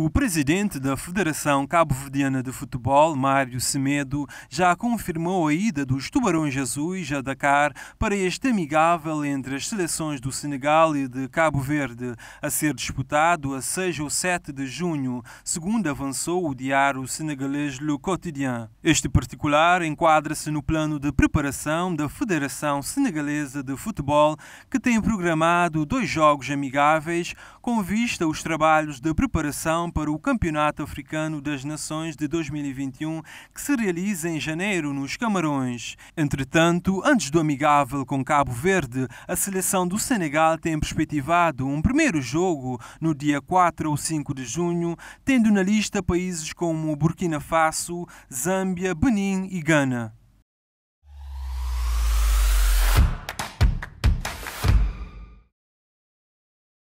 O presidente da Federação Cabo-Verdiana de Futebol, Mário Semedo, já confirmou a ida dos Tubarões Azuis a Dakar para este amigável entre as seleções do Senegal e de Cabo Verde, a ser disputado a 6 ou 7 de junho, segundo avançou o diário senegalês Le Quotidien. Este particular enquadra-se no plano de preparação da Federação Senegalesa de Futebol, que tem programado dois jogos amigáveis com vista aos trabalhos de preparação para o Campeonato Africano das Nações de 2021, que se realiza em janeiro nos Camarões. Entretanto, antes do amigável com Cabo Verde, a seleção do Senegal tem perspectivado um primeiro jogo no dia 4 ou 5 de junho, tendo na lista países como Burkina Faso, Zâmbia, Benin e Gana.